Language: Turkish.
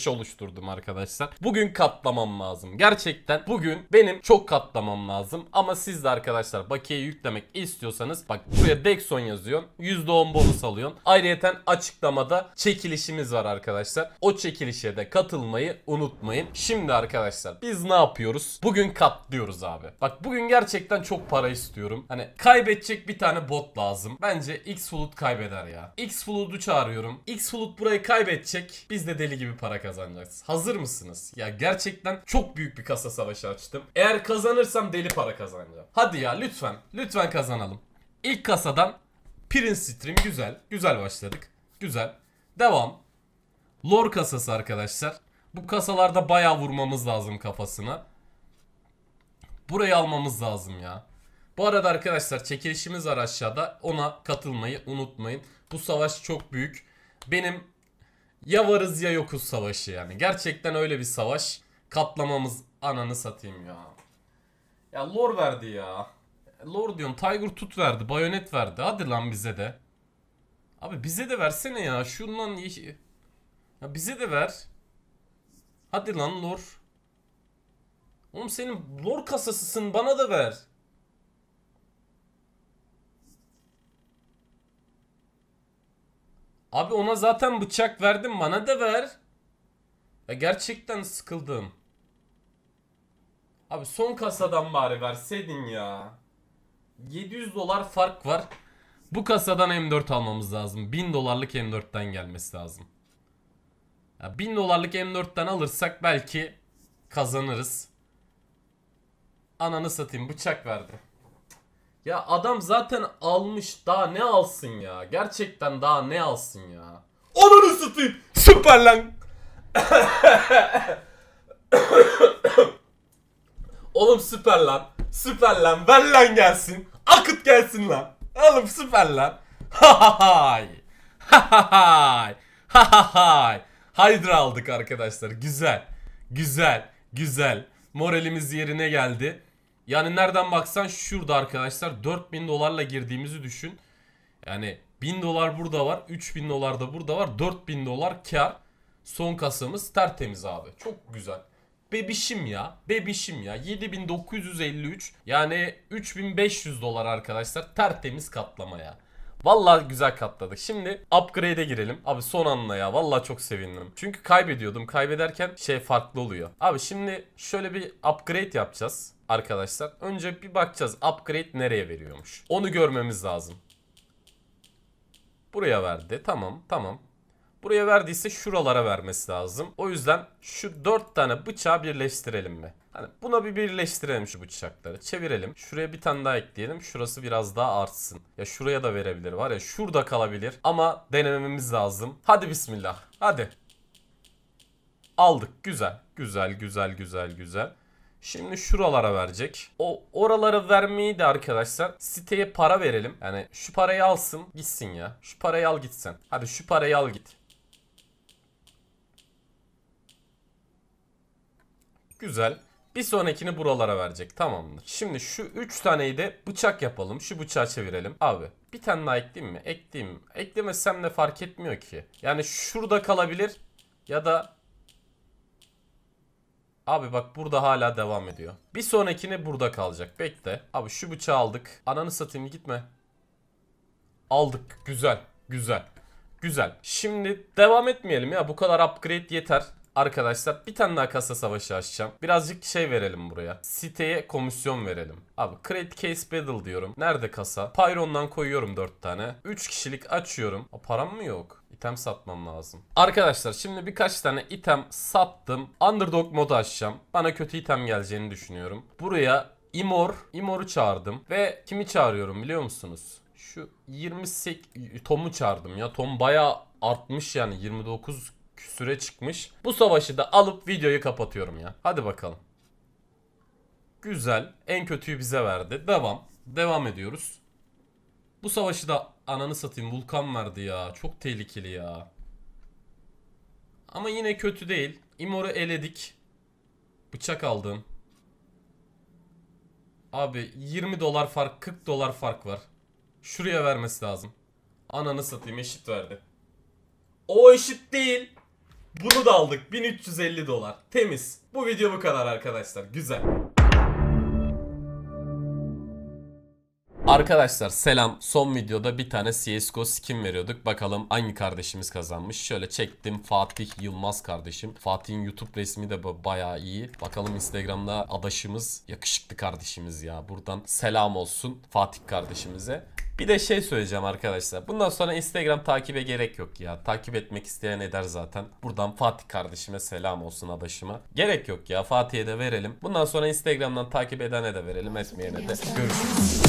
başı oluşturdum arkadaşlar. Bugün katlamam lazım. Gerçekten bugün benim çok katlamam lazım. Ama siz de arkadaşlar bakiye yüklemek istiyorsanız bak buraya Dexon yazıyorsun. %10 bonus alıyorsun. Ayrıyeten açıklamada çekilişimiz var arkadaşlar. O çekilişe de katılmayı unutmayın. Şimdi arkadaşlar biz ne yapıyoruz? Bugün katlıyoruz abi. Bak bugün gerçekten çok para istiyorum. Hani kaybedecek bir tane bot lazım. Bence X Flood kaybeder ya. X Flood'u çağırıyorum. X Flood burayı kaybedecek. Biz de deli gibi para kazanacağız kazanacaksınız. Hazır mısınız? Ya gerçekten çok büyük bir kasa savaşı açtım. Eğer kazanırsam deli para kazanacağım. Hadi ya lütfen. Lütfen kazanalım. İlk kasadan Prince Stream güzel. Güzel başladık. Güzel. Devam. Lor kasası arkadaşlar. Bu kasalarda bayağı vurmamız lazım kafasına. Burayı almamız lazım ya. Bu arada arkadaşlar çekilişimiz var aşağıda. Ona katılmayı unutmayın. Bu savaş çok büyük. Benim ya varız ya yokuz savaşı yani. Gerçekten öyle bir savaş. Katlamamız ananı satayım ya. Ya lor verdi ya. Lor diyorum Tiger tut verdi. Bayonet verdi. Hadi lan bize de. Abi bize de versene ya. Şundan Ya bize de ver. Hadi lan lor. Oğlum senin lor kasasısın bana da ver. Abi ona zaten bıçak verdim bana da ver. Ya gerçekten sıkıldım. Abi son kasadan bari verseydin ya. 700 dolar fark var. Bu kasadan M4 almamız lazım. 1000 dolarlık M4'ten gelmesi lazım. Ya 1000 dolarlık M4'ten alırsak belki kazanırız. Ananı satayım bıçak verdim. Ya adam zaten almış daha ne alsın ya? Gerçekten daha ne alsın ya? Onun satayım. Süper lan. Oğlum süper lan. Süper lan. Ver lan gelsin. Akıt gelsin lan. Oğlum süper lan. Ha ha hay. aldık arkadaşlar. Güzel. Güzel. Güzel. Moralimiz yerine geldi. Yani nereden baksan şurada arkadaşlar 4000 dolarla girdiğimizi düşün. Yani 1000 dolar burada var. 3000 dolar da burada var. 4000 dolar kar. Son kasamız tertemiz abi. Çok güzel. Bebişim ya. Bebişim ya. 7953 yani 3500 dolar arkadaşlar. Tertemiz katlama ya. Valla güzel katladık. Şimdi upgrade'e girelim. Abi son anla ya. Valla çok sevindim. Çünkü kaybediyordum. Kaybederken şey farklı oluyor. Abi şimdi şöyle bir upgrade yapacağız arkadaşlar. Önce bir bakacağız upgrade nereye veriyormuş. Onu görmemiz lazım. Buraya verdi. Tamam tamam. Buraya verdiyse şuralara vermesi lazım. O yüzden şu dört tane bıçağı birleştirelim mi? Hani buna bir birleştirelim şu bıçakları. Çevirelim. Şuraya bir tane daha ekleyelim. Şurası biraz daha artsın. Ya şuraya da verebilir. Var ya şurada kalabilir. Ama denememiz lazım. Hadi bismillah. Hadi. Aldık. Güzel. Güzel güzel güzel güzel. Şimdi şuralara verecek. O oralara vermeyi de arkadaşlar siteye para verelim. Yani şu parayı alsın gitsin ya. Şu parayı al gitsen. Hadi şu parayı al git. Güzel. Bir sonrakini buralara verecek tamamdır. Şimdi şu 3 taneyi de bıçak yapalım. Şu bıçağı çevirelim. Abi bir tane daha ekleyeyim mi? Ekleyeyim. Eklemesem de fark etmiyor ki. Yani şurada kalabilir ya da Abi bak burada hala devam ediyor. Bir sonrakine burada kalacak. Bekle. Abi şu bıçağı aldık. Ananı satayım gitme. Aldık. Güzel. Güzel. Güzel. Şimdi devam etmeyelim ya. Bu kadar upgrade yeter. Arkadaşlar bir tane daha kasa savaşı açacağım. Birazcık şey verelim buraya. Siteye komisyon verelim. Abi credit Case Battle diyorum. Nerede kasa? Pyron'dan koyuyorum 4 tane. 3 kişilik açıyorum. A, param mı yok? İtem satmam lazım. Arkadaşlar şimdi birkaç tane item sattım. Underdog modu açacağım. Bana kötü item geleceğini düşünüyorum. Buraya Imor, Imor'u çağırdım. Ve kimi çağırıyorum biliyor musunuz? Şu 28 Tom'u çağırdım ya. Tom baya artmış yani 29 küsüre çıkmış. Bu savaşı da alıp videoyu kapatıyorum ya. Hadi bakalım. Güzel. En kötüyü bize verdi. Devam. Devam ediyoruz. Bu savaşı da ananı satayım Vulkan verdi ya. Çok tehlikeli ya. Ama yine kötü değil. Imor'u eledik. Bıçak aldım. Abi 20 dolar fark 40 dolar fark var. Şuraya vermesi lazım. Ananı satayım eşit verdi. O eşit değil. Bunu da aldık 1350 dolar. Temiz. Bu video bu kadar arkadaşlar. Güzel. Arkadaşlar selam. Son videoda bir tane CSGO skin veriyorduk. Bakalım hangi kardeşimiz kazanmış. Şöyle çektim Fatih Yılmaz kardeşim. Fatih'in YouTube resmi de baya iyi. Bakalım Instagram'da adaşımız yakışıklı kardeşimiz ya. Buradan selam olsun Fatih kardeşimize. Bir de şey söyleyeceğim arkadaşlar. Bundan sonra Instagram takibe gerek yok ya. Takip etmek isteyen eder zaten. Buradan Fatih kardeşime selam olsun adaşıma. Gerek yok ya. Fatih'e de verelim. Bundan sonra Instagram'dan takip edene de verelim. Etmeyene de. Görüşürüz.